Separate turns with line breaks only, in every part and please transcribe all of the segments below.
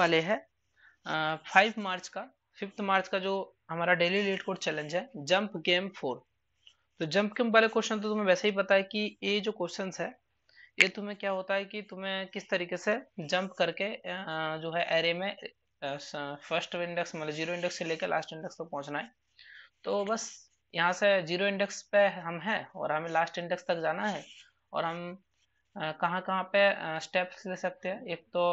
वाले है five March का फिफ्थ मार्च का जो हमारा डेली लीड कोड चैलेंज है जंप गेम फोर तो जंप गेम वाले क्वेश्चन तो तुम्हें वैसे ही पता है कि ये जो क्वेश्चन है ये तुम्हें क्या होता है कि तुम्हें किस तरीके से जंप करके जो है एरे में फर्स्ट इंडेक्स मतलब जीरो इंडेक्स से लेकर लास्ट इंडेक्स तक तो पहुंचना है तो बस यहाँ से जीरो इंडेक्स पे हम हैं और हमें लास्ट इंडेक्स तक जाना है और हम कहाँ कहाँ पे स्टेप्स ले सकते हैं एक तो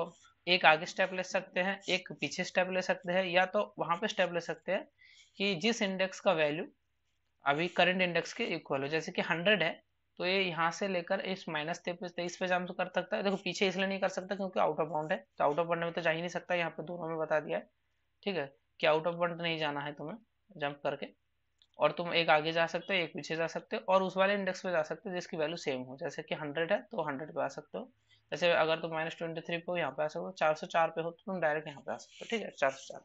एक आगे स्टेप ले सकते हैं एक पीछे स्टेप ले सकते हैं या तो वहां पे स्टेप ले सकते हैं कि जिस इंडेक्स का वैल्यू अभी करंट इंडेक्स के इक्वल हो जैसे कि हंड्रेड है तो ये यहाँ से लेकर इस माइनस तेईस पे जम्प तो कर सकता है देखो पीछे इसलिए नहीं कर सकता क्योंकि आउट ऑफ बाउंड है तो आउट ऑफ बाउंड में तो जा ही नहीं सकता यहाँ पे दोनों में बता दिया है ठीक है कि आउट ऑफ बाउंड नहीं जाना है तुम्हें जंप करके और तुम एक आगे जा सकते हो एक पीछे जा सकते हो और उस वाले इंडेक्स पे जा सकते हो जिसकी वैल्यू सेम हो जैसे कि हंड्रेड है तो हंड्रेड पे आ सकते हो जैसे अगर तुम माइनस ट्वेंटी थ्री पे हो यहाँ पे आ सको चार सौ चार पे हो तो तुम डायरेक्ट यहाँ पे आ सकते हो ठीक है चार सौ चार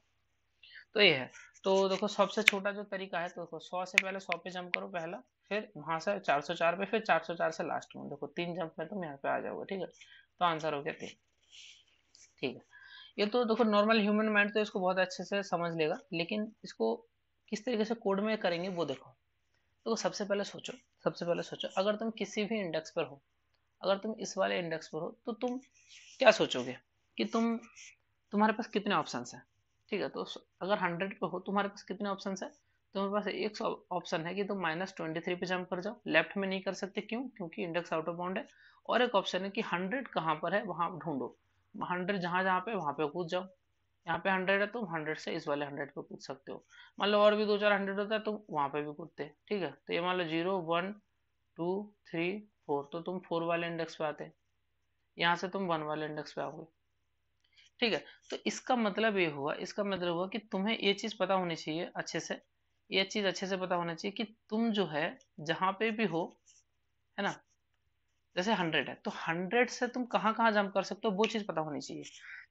तो ये है तो देखो सबसे छोटा जो तरीका है तो देखो सौ से पहले सौ पे जंप करो पहला फिर वहां से चार सौ चार पे फिर चार सौ चार से लास्ट में देखो तीन जंप में तुम यहाँ पे आ जाओगे ठीक है तो आंसर हो गया तीन ठीक है ये तो देखो नॉर्मल ह्यूमन माइंड तो इसको बहुत अच्छे से समझ लेगा लेकिन इसको किस तरीके से कोड में करेंगे वो देखो तो सबसे पहले सोचो सबसे पहले सोचो अगर तुम किसी भी इंडेक्स पर हो अगर तुम इस वाले इंडेक्स पर हो तो तुम क्या सोचोगे कि तुम तुम्हारे पास कितने ऑप्शन हैं ठीक है तो अगर हंड्रेड पे हो तुम्हारे पास कितने ऑप्शन है तुम्हारे पास एक ऑप्शन है कि तुम माइनस ट्वेंटी थ्री पे जंप कर जाओ लेफ्ट में नहीं कर सकते क्यों क्योंकि इंडेक्स आउट ऑफ बाउंड है और एक ऑप्शन है कि हंड्रेड कहाँ पर है वहाँ ढूंढो हंड्रेड जहाँ जहाँ पे वहाँ पे कूद जाओ यहाँ पे हंड्रेड है तुम तो हंड्रेड से इस वाले हंड्रेड पे कूद सकते हो मान लो और भी दो चार हंड्रेड होता है तुम तो वहाँ पे भी कूदते ठीक है तो ये मान लो zero one two three four तो तुम फोर वाले इंडेक्स पे आते हैं यहाँ से तुम वन वाले इंडेक्स पे आओगे ठीक है तो इसका मतलब ये हुआ इसका मतलब हुआ कि तुम्हें ये चीज़ पता होनी चाहिए अच्छे से ये चीज़ अच्छे से पता होना चाहिए कि तुम जो है जहाँ पे भी हो है ना जैसे हंड्रेड है तो हंड्रेड से तुम कहाँ कहाँ जंप कर सकते हो वो चीज़ पता होनी चाहिए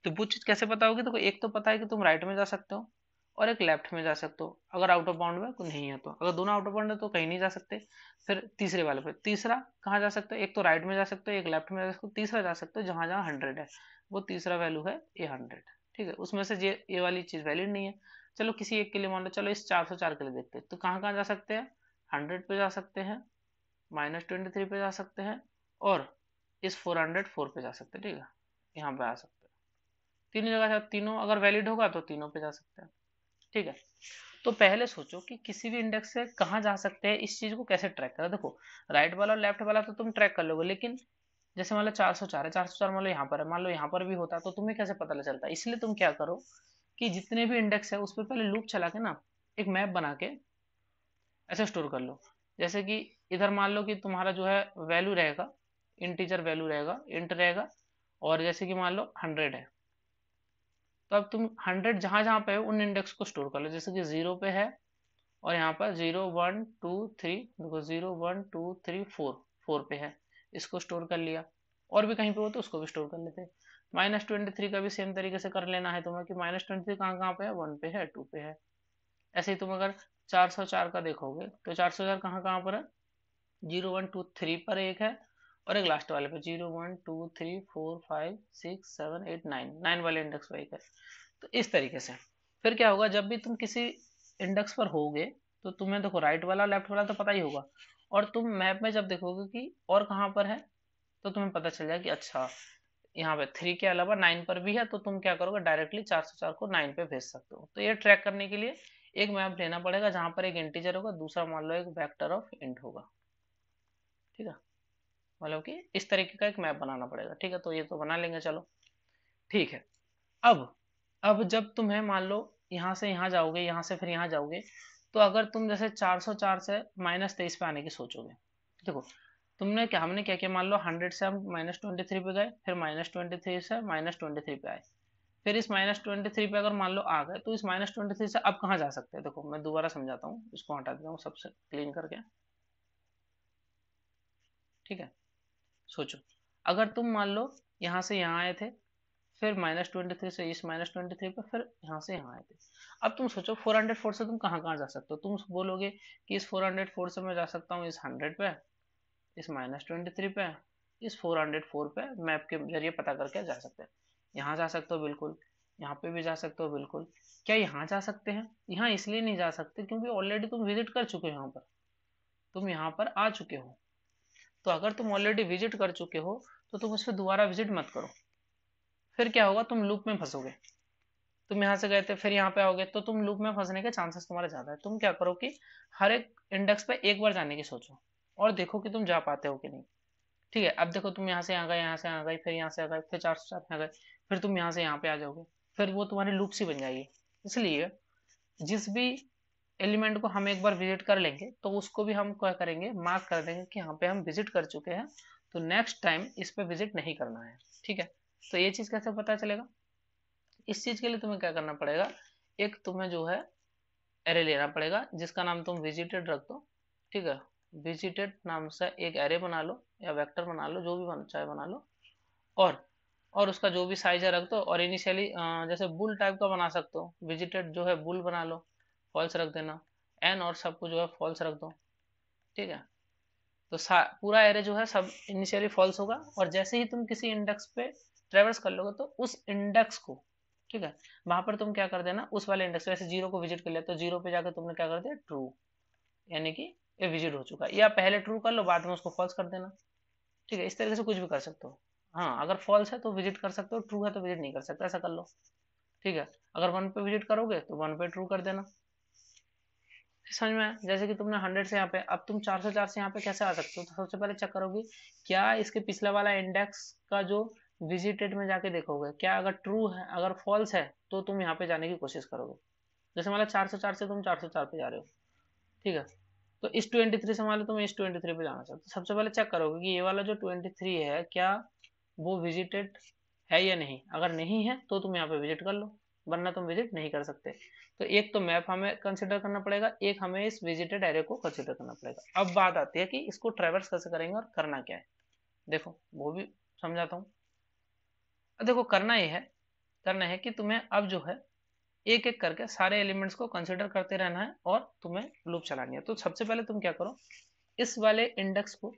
तो वो चीज़ कैसे पता होगी तो एक तो पता है कि तुम राइट में जा सकते हो और एक लेफ्ट में जा सकते हो अगर आउट ऑफ बाउंड में नहीं है तो अगर दोनों आउट ऑफ बाउंड है तो कहीं नहीं जा सकते फिर तीसरे वाले पे तीसरा कहाँ जा सकते हो एक तो राइट में जा सकते हो एक लेफ्ट में जा सकते हो तीसरा जा सकते हो जहाँ जहाँ हंड्रेड है वो तीसरा वैल्यू है ए हंड्रेड ठीक है उसमें से ये ये वाली चीज़ वैलिड नहीं है चलो किसी एक के लिए मान लो चलो इस चार सौ चार के लिए देखते हैं तो कहाँ कहाँ जा सकते हैं हंड्रेड पे जा सकते हैं माइनस ट्वेंटी थ्री पे जा सकते हैं और इस फोर हंड्रेड फोर पे जा सकते हैं ठीक है यहाँ पे आ सकते हैं तीनों जगह तीनों अगर वैलिड होगा तो तीनों पे जा सकते हैं ठीक है तो पहले सोचो कि किसी भी इंडेक्स से कहा जा सकते हैं इस चीज को कैसे ट्रैक करें देखो राइट वाला और लेफ्ट वाला तो तुम ट्रैक कर लोगे लेकिन जैसे मान लो चार सौ चार है चार सौ चार मान लो यहाँ पर है मान लो यहाँ पर भी होता तो तुम्हें कैसे पता चलता इसलिए तुम क्या करो कि जितने भी इंडेक्स है उस पर पहले लूप चला के ना एक मैप बना के ऐसे स्टोर कर लो जैसे कि इधर मान लो कि तुम्हारा जो है वैल्यू रहेगा इंटीजर वैल्यू रहेगा इंट रहेगा और जैसे कि मान लो हंड्रेड है तो अब तुम हंड्रेड जहां जहां पे उन इंडेक्स को स्टोर कर लो जैसे कि जीरो पे है और यहाँ पर जीरो वन टू थ्री देखो zero one two three four four पे है इसको स्टोर कर लिया और भी कहीं पे हो तो उसको भी स्टोर कर लेते माइनस ट्वेंटी थ्री का भी सेम तरीके से कर लेना है तुम्हें कि माइनस ट्वेंटी थ्री कहाँ कहाँ पे है वन पे है टू पे है ऐसे ही तुम अगर चार सौ चार का देखोगे तो चार सौ चार कहाँ कहाँ पर है जीरो वन टू थ्री पर एक है और एक लास्ट वाले पे zero one two three four five six seven eight nine nine वाले इंडेक्स वाई का है तो इस तरीके से फिर क्या होगा जब भी तुम किसी इंडेक्स पर होगे तो तुम्हें देखो राइट वाला लेफ्ट वाला तो पता ही होगा और तुम मैप में जब देखोगे कि और कहाँ पर है तो तुम्हें पता चल जाएगा कि अच्छा यहाँ पे थ्री के अलावा नाइन पर भी है तो तुम क्या करोगे डायरेक्टली चार सौ चार को नाइन पे भेज सकते हो तो ये ट्रैक करने के लिए एक मैप लेना पड़ेगा जहाँ पर एक इंटीजर होगा दूसरा मान लो एक वैक्टर ऑफ इंट होगा ठीक है मतलब कि इस तरीके का एक मैप बनाना पड़ेगा ठीक है तो ये तो बना लेंगे चलो ठीक है अब अब जब तुम्हें मान लो यहाँ से यहाँ जाओगे यहाँ से फिर यहाँ जाओगे तो अगर तुम जैसे 404 से माइनस तेईस पे आने की सोचोगे देखो तुमने क्या हमने क्या किया मान लो 100 से हम माइनस ट्वेंटी थ्री पे गए फिर माइनस ट्वेंटी थ्री से माइनस ट्वेंटी थ्री पे आए फिर इस माइनस ट्वेंटी थ्री पे अगर मान लो आ गए तो इस माइनस ट्वेंटी थ्री से अब कहाँ जा सकते हैं देखो मैं दोबारा समझाता हूँ इसको हटा देता हूँ सबसे क्लीन करके ठीक है सोचो अगर तुम मान लो यहाँ से यहाँ आए थे फिर माइनस ट्वेंटी थ्री से इस माइनस ट्वेंटी थ्री पर फिर यहाँ से यहाँ आए थे अब तुम सोचो फोर हंड्रेड फोर से तुम कहाँ कहाँ जा सकते हो तुम बोलोगे कि इस फोर हंड्रेड फोर से मैं जा सकता हूँ इस हंड्रेड पे इस माइनस ट्वेंटी थ्री पे इस फोर हंड्रेड फोर पे मैप के जरिए पता करके जा सकते हैं यहाँ जा सकते हो बिल्कुल यहाँ पे भी जा सकते हो बिल्कुल क्या यहाँ जा सकते हैं यहाँ इसलिए नहीं जा सकते क्योंकि ऑलरेडी तुम विजिट कर चुके हो यहाँ पर तुम यहाँ पर आ चुके हो तो अगर तुम ऑलरेडी विजिट कर चुके हो तो तुम उस पर दोबारा विजिट मत करो फिर क्या होगा तुम लूप में फंसोगे तुम यहाँ से गए थे फिर यहाँ पे आओगे तो तुम लूप में फंसने के चांसेस तुम्हारे ज़्यादा है तुम क्या करो कि हर एक इंडेक्स पे एक बार जाने की सोचो और देखो कि तुम जा पाते हो कि नहीं ठीक है अब देखो तुम यहाँ से आ गए यहाँ से आ गए फिर यहाँ से आ गए फिर चार सौ सात में गए फिर तुम यहाँ से यहाँ पे आ जाओगे फिर वो तुम्हारी लूप सी बन जाएगी इसलिए जिस भी एलिमेंट को हम एक बार विजिट कर लेंगे तो उसको भी हम क्या करेंगे मार्क कर देंगे कि यहाँ पे हम विजिट कर चुके हैं तो नेक्स्ट टाइम इस पर विजिट नहीं करना है ठीक है तो ये चीज़ कैसे पता चलेगा इस चीज़ के लिए तुम्हें क्या करना पड़ेगा एक तुम्हें जो है एरे लेना पड़ेगा जिसका नाम तुम विजिटेड रख दो ठीक है विजिटेड नाम से एक एरे बना लो या वेक्टर बना लो जो भी बन चाहे बना लो और और उसका जो भी साइज है रख दो और इनिशियली जैसे बुल टाइप का बना सकते हो विजिटेड जो है बुल बना लो फॉल्स रख देना एन और सबको जो है फॉल्स रख दो ठीक है तो पूरा एरे जो है सब इनिशियली फॉल्स होगा और जैसे ही तुम किसी इंडेक्स पे ट्रेवर्स कर लोगे तो उस इंडेक्स को ठीक है वहां पर तुम क्या कर देना उस वाले इंडेक्स वैसे जीरो को विजिट कर लिया तो जीरो पे जाकर तुमने क्या कर दिया ट्रू यानी कि ये विजिट हो चुका है या पहले ट्रू कर लो बाद में उसको फॉल्स कर देना ठीक है इस तरीके से कुछ भी कर सकते हो हाँ अगर फॉल्स है तो विजिट कर सकते हो ट्रू है तो विजिट नहीं कर सकते ऐसा कर लो ठीक है अगर वन पे विजिट करोगे तो वन पे ट्रू कर देना समझ में जैसे कि तुमने हंड्रेड से यहाँ पे अब तुम चार सौ चार से यहाँ पे कैसे आ सकते हो तो सबसे पहले चेक करोगे क्या इसके पिछला वाला इंडेक्स का जो विजिटेड में जाके देखोगे क्या अगर ट्रू है अगर फॉल्स है तो तुम यहाँ पे जाने की कोशिश करोगे जैसे मान लो चार सौ चार से तुम चार सौ चार पे जा रहे हो ठीक है तो इस ट्वेंटी थ्री से मान लो तुम इस ट्वेंटी थ्री पे जाना चाहते हो सबसे पहले चेक करोगे कि ये वाला जो ट्वेंटी थ्री है क्या वो विजिटेड है या नहीं अगर नहीं है तो तुम यहाँ पे विजिट कर लो वरना तुम विजिट नहीं कर सकते तो एक तो मैप हमें कंसिडर करना पड़ेगा एक हमें इस विजिटेड एरिया को कंसिडर करना पड़ेगा अब बात आती है कि इसको ट्रेवल्स कैसे करेंगे और करना क्या है देखो वो भी समझाता हूँ देखो करना ये है करना है कि तुम्हें अब जो है एक एक करके सारे एलिमेंट्स को कंसिडर करते रहना है और तुम्हें लूप चलानी है तो सबसे पहले तुम क्या करो इस वाले इंडेक्स को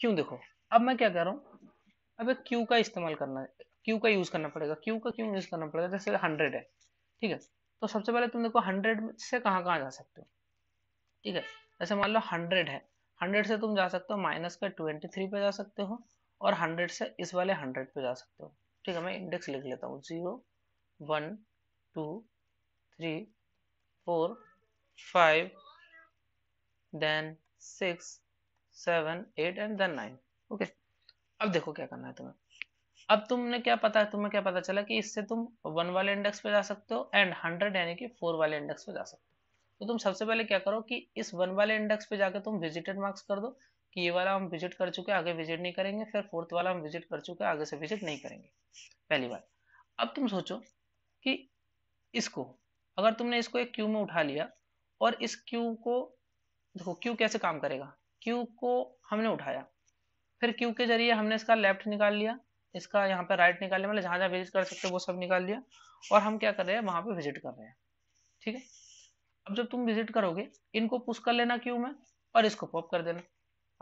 क्यों देखो अब मैं क्या कर रहा हूँ अब क्यू का इस्तेमाल करना क्यू का यूज करना पड़ेगा क्यू का क्यों यूज करना पड़ेगा जैसे हंड्रेड है ठीक है तो सबसे पहले तुम देखो हंड्रेड से कहाँ कहाँ जा सकते हो ठीक है जैसे मान लो हंड्रेड है हंड्रेड से तुम जा सकते हो माइनस का ट्वेंटी थ्री पे जा सकते हो और हंड्रेड से इस वाले हंड्रेड पे जा सकते हो ठीक है मैं इंडेक्स लिख लेता हूँ zero one two three four five then six seven eight and then nine okay अब देखो क्या करना है तुम्हें अब तुमने क्या पता तुम्हें क्या पता चला कि इससे तुम वन वाले इंडेक्स पे जा सकते हो एंड हंड्रेड यानी कि फोर वाले इंडेक्स पे जा सकते हो तो तुम सबसे पहले क्या करो कि इस वन वाले इंडेक्स पे जाकर तुम विजिटेड मार्क्स कर दो कि ये वाला हम विजिट कर चुके आगे विजिट नहीं करेंगे फिर फोर्थ वाला हम विजिट कर चुके आगे से विजिट नहीं करेंगे पहली बार अब तुम सोचो कि इसको अगर तुमने इसको एक क्यू में उठा लिया और इस क्यू को देखो क्यू कैसे काम करेगा क्यू को हमने उठाया फिर क्यू के जरिए हमने इसका लेफ्ट निकाल लिया इसका यहाँ पे राइट निकालने मतलब जहाँ जहाँ विजिट कर सकते हो वो सब निकाल लिया और हम क्या कर रहे हैं वहाँ पे विजिट कर रहे हैं ठीक है अब जब तुम विजिट करोगे इनको पुश कर लेना क्यू में और इसको पॉप कर देना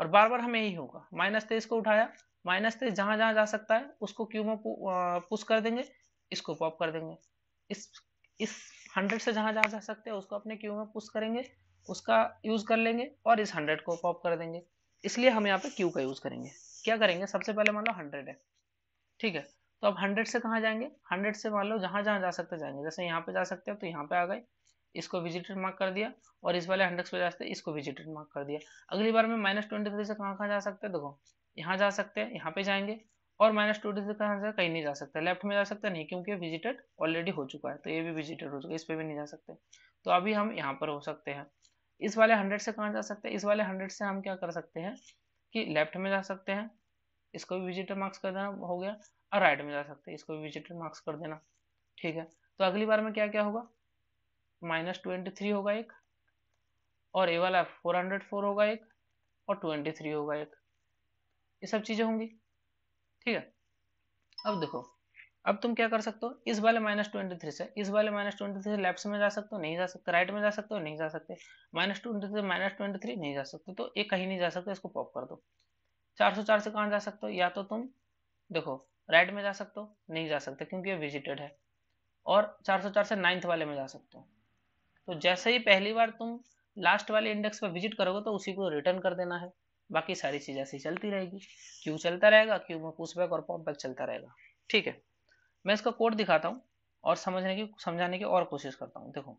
और बार बार हमें यही होगा माइनस तेईस को उठाया माइनस तेईस जहाँ जहाँ जा सकता है उसको क्यू में पुश कर देंगे इसको पॉप कर देंगे इस इस हंड्रेड से जहाँ जहाँ जा सकते हैं उसको अपने क्यू में पुश करेंगे उसका यूज कर लेंगे और इस हंड्रेड को पॉप कर देंगे इसलिए हम यहाँ पे क्यू का यूज करेंगे क्या करेंगे सबसे पहले मान लो हंड्रेड है ठीक है तो अब हंड्रेड से कहाँ जाएंगे हंड्रेड से मान लो जहाँ जहाँ जा सकते जाएंगे जैसे यहाँ पे जा सकते हो तो यहाँ पे आ गए इसको विजिटेड मार्क कर दिया और इस वाले हंड्रेड पे जा सकते इसको विजिटेड मार्क कर दिया अगली बार में माइनस ट्वेंटी थ्री से कहाँ कहाँ जा सकते हैं देखो यहाँ जा सकते हैं यहाँ पे जाएंगे और माइनस टू थ्री कहाँ से कहीं नहीं जा सकता लेफ्ट में जा सकता नहीं क्योंकि विजिटेड ऑलरेडी हो चुका है तो ये भी विजिटेड हो चुका है इस पर भी नहीं जा सकते तो अभी हम यहाँ पर हो सकते हैं इस वाले हंड्रेड से कहाँ जा सकते हैं इस वाले हंड्रेड से हम क्या कर सकते हैं कि लेफ्ट में जा सकते हैं इसको भी विजिटर मार्क्स कर देना हो गया और राइट में जा सकते हैं इसको भी विजिटर मार्क्स कर देना ठीक है तो अगली बार में क्या क्या होगा माइनस ट्वेंटी थ्री होगा एक और ए वाला फोर हंड्रेड फोर होगा एक और ट्वेंटी थ्री होगा एक ये सब चीज़ें होंगी ठीक है अब देखो अब तुम क्या कर सकते हो इस वाले माइनस ट्वेंटी थ्री से इस वाले माइनस ट्वेंटी थ्री से लेफ्ट में जा सकते हो नहीं जा सकते राइट में जा सकते हो नहीं जा सकते minus twenty three minus twenty three नहीं जा सकते तो ये कहीं नहीं जा सकते इसको पॉप कर दो चार सौ चार से कहाँ जा सकते हो या तो तुम देखो राइट में जा सकते हो नहीं जा सकते क्योंकि ये विजिटेड है और चार सौ चार से नाइन्थ वाले में जा सकते हो तो जैसे ही पहली बार तुम लास्ट वाले इंडेक्स पर विजिट करोगे तो उसी को रिटर्न कर देना है बाकी सारी चीज़ ऐसी चलती रहेगी क्यू चलता रहेगा क्यू में पुशबैक और पॉपबैक चलता रहेगा ठीक है मैं इसका कोड दिखाता हूँ और समझने की समझाने की और कोशिश करता हूँ देखो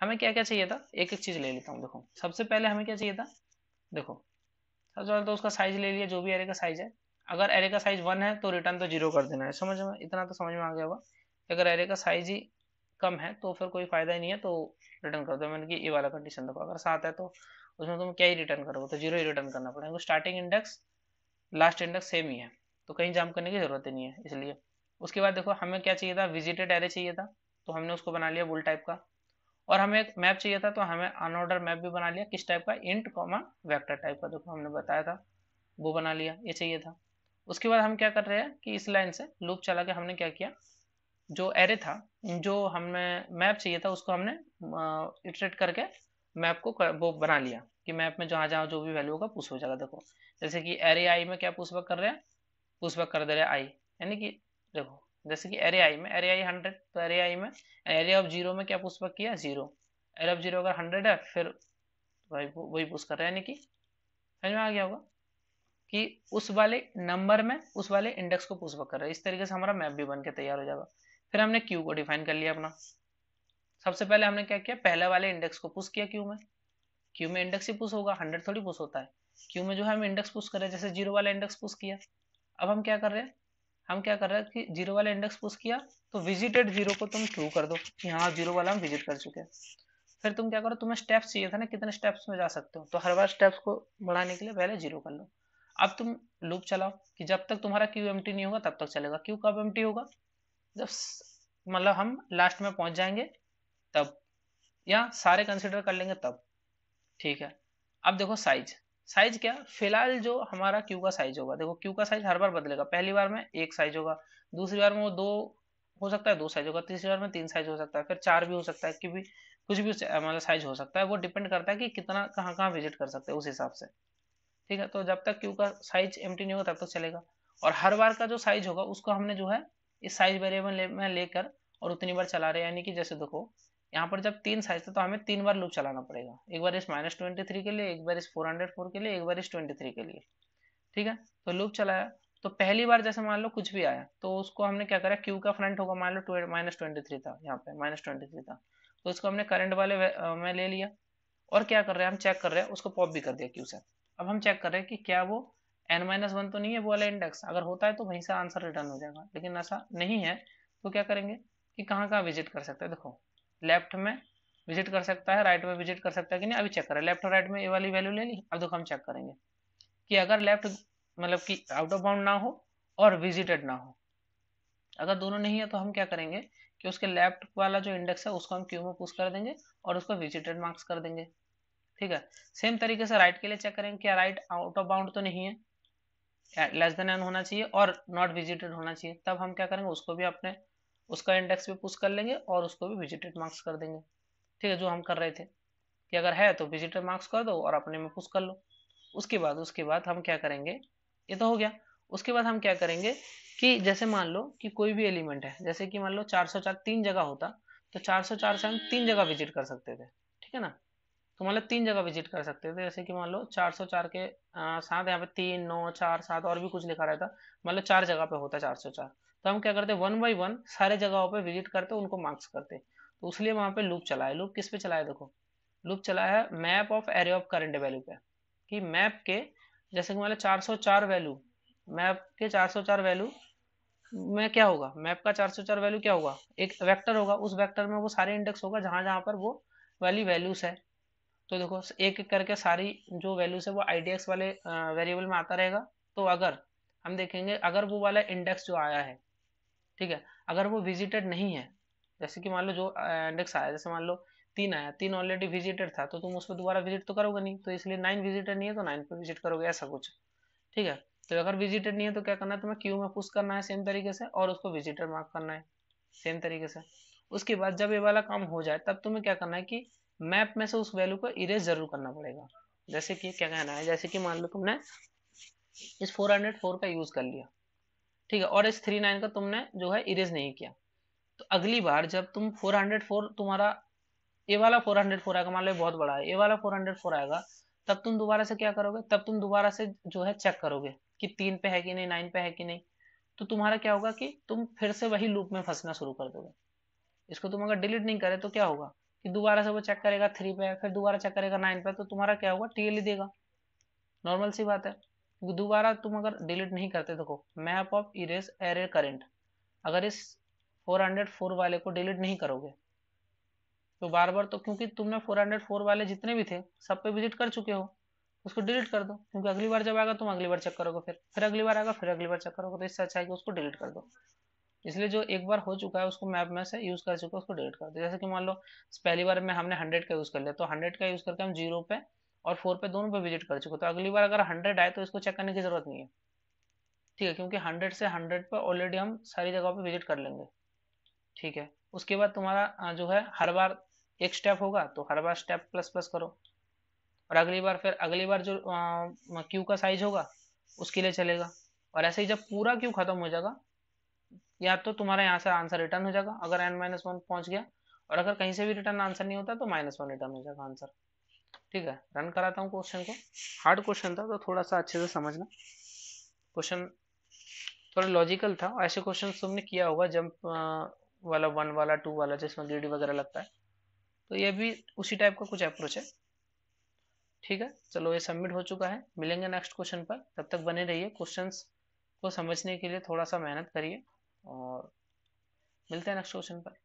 हमें क्या क्या चाहिए था एक एक चीज़ ले लेता हूँ देखो सबसे पहले हमें क्या चाहिए था देखो सबसे तो पहले तो उसका साइज ले लिया जो भी एरे का साइज है अगर एरे का साइज वन है तो रिटर्न तो जीरो कर देना है समझ में इतना तो समझ में आ गया होगा अगर एरे का साइज ही कम है तो फिर कोई फायदा ही नहीं है तो रिटर्न कर दो मैंने कि ये वाला कंडीशन देखो अगर सात है तो उसमें तुम क्या ही रिटर्न करोगे तो जीरो ही रिटर्न करना पड़ेगा starting index last index same ही है तो कहीं जाम करने की जरूरत ही नहीं है इसलिए उसके बाद देखो हमें क्या चाहिए था विजिटेड एरे चाहिए था तो हमने उसको बना लिया बुल टाइप का और हमें एक मैप चाहिए था तो हमें अनऑर्डर मैप भी बना लिया किस टाइप का इंट कॉमा वैक्टर टाइप का देखो हमने बताया था वो बना लिया ये चाहिए था उसके बाद हम क्या कर रहे हैं कि इस लाइन से लूप चला के हमने क्या किया जो एरे था जो हमें मैप चाहिए था उसको हमने इटरेट करके मैप को कर, वो बना लिया कि मैप में जहाँ जहाँ जो भी वैल्यू होगा पुश हो जाएगा देखो जैसे कि एरे आई में क्या पुशबैक कर रहे हैं पुशबैक कर दे रहे आई यानी कि देखो जैसे कि एरे आई में एरे आई हंड्रेड तो एरे आई में एरे ऑफ जीरो में क्या पुष्पक किया जीरो एरे ऑफ जीरो अगर हंड्रेड है फिर वही वही पुश कर रहे हैं यानी कि समझ में आ गया होगा कि उस वाले नंबर में उस वाले इंडेक्स को पुष्पक कर रहे हैं इस तरीके से हमारा मैप भी बन के तैयार हो जाएगा फिर हमने क्यू को डिफाइन कर लिया अपना सबसे पहले हमने क्या किया पहले वाले इंडेक्स को पुश किया क्यू में क्यू में इंडेक्स ही पुष होगा हंड्रेड थोड़ी पुष होता है क्यू में जो है हम इंडेक्स पुष कर रहे हैं जैसे जीरो वाला इंडेक्स पुष किया अब हम क्या कर रहे हैं हम क्या कर रहे हैं कि जीरो वाला इंडेक्स पुश किया तो विजिटेड जीरो को तुम ट्रू कर दो कि हाँ जीरो वाला हम विजिट कर चुके हैं फिर तुम क्या करो तुम्हें स्टेप्स चाहिए था ना कितने स्टेप्स में जा सकते हो तो हर बार स्टेप्स को बढ़ाने के लिए पहले जीरो कर लो अब तुम लूप चलाओ कि जब तक तुम्हारा क्यू एम नहीं होगा तब तक चलेगा क्यू कब एम होगा जब मतलब हम लास्ट में पहुंच जाएंगे तब या सारे कंसिडर कर लेंगे तब ठीक है अब देखो साइज साइज क्या फिलहाल जो हमारा क्यू का साइज होगा देखो क्यू का साइज हर बार बदलेगा पहली बार में एक साइज होगा दूसरी बार में वो दो हो सकता है दो साइज होगा तीसरी बार में तीन साइज हो सकता है फिर चार भी हो सकता है कि भी कुछ भी मतलब साइज हो सकता है वो डिपेंड करता है कि कितना कहाँ कहाँ विजिट कर सकते हैं उस हिसाब से ठीक है तो जब तक क्यू का साइज एम नहीं होगा तब तक चलेगा और हर बार का जो साइज होगा उसको हमने जो है इस साइज वेरिएबल में लेकर और उतनी बार चला रहे हैं यानी कि जैसे देखो यहाँ पर जब तीन साइज था तो हमें तीन बार लूप चलाना पड़ेगा एक बार इस माइनस ट्वेंटी थ्री के लिए एक बार इस फोर हंड्रेड फोर के लिए एक बार इस ट्वेंटी थ्री के लिए ठीक है तो लूप चलाया तो पहली बार जैसे मान लो कुछ भी आया तो उसको हमने क्या करा क्यू का फ्रंट होगा मान लो माइनस ट्वेंटी थ्री था यहाँ पे माइनस ट्वेंटी थ्री था तो इसको हमने करंट वाले में ले लिया और क्या कर रहे हैं हम चेक कर रहे हैं उसको पॉप भी कर दिया क्यू से अब हम चेक कर रहे हैं कि क्या वो एन माइनस वन तो नहीं है वो वाला इंडेक्स अगर होता है तो वहीं से आंसर रिटर्न हो जाएगा लेकिन ऐसा नहीं है तो क्या करेंगे कि कहाँ कहाँ विजिट कर सकते हैं देखो लेफ्ट में विजिट कर सकता है राइट में विजिट कर सकता है कि नहीं अभी चेक करें लेफ्ट और राइट में ये वाली वैल्यू ले ली अब देखो हम चेक करेंगे कि अगर लेफ्ट मतलब कि आउट ऑफ बाउंड ना हो और विजिटेड ना हो अगर दोनों नहीं है तो हम क्या करेंगे कि उसके लेफ्ट वाला जो इंडेक्स है उसको हम क्यू में पुश कर देंगे और उसको विजिटेड मार्क्स कर देंगे ठीक है सेम तरीके से राइट के लिए चेक करेंगे क्या राइट आउट ऑफ बाउंड तो नहीं है लेस देन एन होना चाहिए और नॉट विजिटेड होना चाहिए तब हम क्या करेंगे उसको भी अपने उसका इंडेक्स भी पुश कर लेंगे और उसको भी विजिटेड मार्क्स कर देंगे ठीक है जो हम कर रहे थे कि अगर है तो विजिटेड मार्क्स कर दो और अपने में पुश कर लो उसके बाद उसके बाद हम क्या करेंगे ये तो हो गया उसके बाद हम क्या करेंगे कि जैसे मान लो कि कोई भी एलिमेंट है जैसे कि मान लो चार सौ चार तीन जगह होता तो चार सौ चार से हम तीन जगह विजिट कर सकते थे ठीक है ना तो मान लो तीन जगह विजिट कर सकते थे जैसे कि मान लो चार सौ चार के साथ यहाँ पे तीन नौ चार सात और भी कुछ लिखा रहता मान लो चार जगह पे होता चार सौ चार तो हम क्या करते हैं वन बाई वन सारे जगहों पे विजिट करते उनको मार्क्स करते तो इसलिए वहां पे लूप है लूप किस पे चलाया देखो लूप चलाया है map of array of current value पे कि मैप के जैसे कि मान लो चार वैल्यू मैप के चार वैल्यू में क्या होगा मैप का चार वैल्यू क्या होगा एक वेक्टर होगा उस वेक्टर में वो सारे इंडेक्स होगा जहां जहां पर वो वाली वैल्यूज है तो देखो एक एक करके सारी जो वैल्यूज है वो आई वाले वेरिएबल में आता रहेगा तो अगर हम देखेंगे अगर वो वाला इंडेक्स जो आया है ठीक है अगर वो विजिटेड नहीं है जैसे कि मान लो जो इंडेक्स आया जैसे मान लो तीन आया तीन ऑलरेडी विजिटेड था तो तुम उस पर दोबारा विजिट तो करोगे नहीं तो इसलिए नाइन विजिटेड नहीं है तो नाइन पर विजिट करोगे ऐसा कुछ ठीक है तो अगर विजिटेड नहीं है तो क्या करना है तुम्हें क्यू में पुश करना है सेम तरीके से और उसको विजिटर मार्क करना है सेम तरीके से उसके बाद जब ये वाला काम हो जाए तब तुम्हें क्या करना है कि मैप में से उस वैल्यू को इरेज जरूर करना पड़ेगा जैसे कि क्या कहना है जैसे कि मान लो तुमने इस 404 का यूज कर लिया ठीक है और इस थ्री नाइन का तुमने जो है इरेज नहीं किया तो अगली बार जब तुम फोर हंड्रेड फोर तुम्हारा ये वाला फोर हंड्रेड फोर आएगा मान लो बहुत बड़ा है ये वाला फोर हंड्रेड फोर आएगा तब तुम दोबारा से क्या करोगे तब तुम दोबारा से जो है चेक करोगे कि तीन पे है कि नहीं नाइन पे है कि नहीं तो तुम्हारा क्या होगा कि तुम फिर से वही लूप में फंसना शुरू कर दोगे इसको तुम अगर डिलीट नहीं करे तो क्या होगा कि दोबारा से वो चेक करेगा थ्री पे फिर दोबारा चेक करेगा नाइन पे तो तुम्हारा क्या होगा टीएल e देगा नॉर्मल सी बात है दोबारा तुम अगर डिलीट नहीं करते देखो map of erase array current अगर इस 404 वाले को डिलीट नहीं करोगे तो बार बार तो क्योंकि तुमने 404 वाले जितने भी थे सब पे विजिट कर चुके हो उसको डिलीट कर दो क्योंकि अगली बार जब आएगा तुम अगली बार चेक करोगे फिर फिर अगली बार आएगा फिर अगली बार चेक करोगे तो इससे अच्छा है कि उसको डिलीट कर दो इसलिए जो एक बार हो चुका है उसको मैप में से यूज़ कर चुका है उसको डिलीट कर दो जैसे कि मान लो पहली बार में हमने हंड्रेड का यूज़ कर लिया तो हंड्रेड का यूज़ करके हम जीरो पे और फोर पे दोनों पे विजिट कर चुके तो अगली बार अगर हंड्रेड आए तो इसको चेक करने की जरूरत नहीं है ठीक है क्योंकि हंड्रेड से हंड्रेड पर ऑलरेडी हम सारी जगह पर विजिट कर लेंगे ठीक है उसके बाद तुम्हारा जो है हर बार एक स्टेप होगा तो हर बार स्टेप प्लस प्लस करो और अगली बार फिर अगली बार जो क्यू का साइज होगा उसके लिए चलेगा और ऐसे ही जब पूरा क्यू खत्म हो जाएगा या तो तुम्हारा यहाँ से आंसर रिटर्न हो जाएगा अगर एन माइनस वन पहुँच गया और अगर कहीं से भी रिटर्न आंसर नहीं होता तो माइनस वन रिटर्न हो जाएगा आंसर ठीक है रन कराता हूँ क्वेश्चन को हार्ड क्वेश्चन था तो थोड़ा सा अच्छे से समझना क्वेश्चन थोड़ा लॉजिकल था ऐसे क्वेश्चन तुमने किया होगा जंप वाला वन वाला टू वाला जिसमें डी वगैरह लगता है तो ये भी उसी टाइप का कुछ अप्रोच है ठीक है चलो ये सबमिट हो चुका है मिलेंगे नेक्स्ट क्वेश्चन पर तब तक बने रहिए क्वेश्चन को समझने के लिए थोड़ा सा मेहनत करिए और मिलते हैं नेक्स्ट क्वेश्चन पर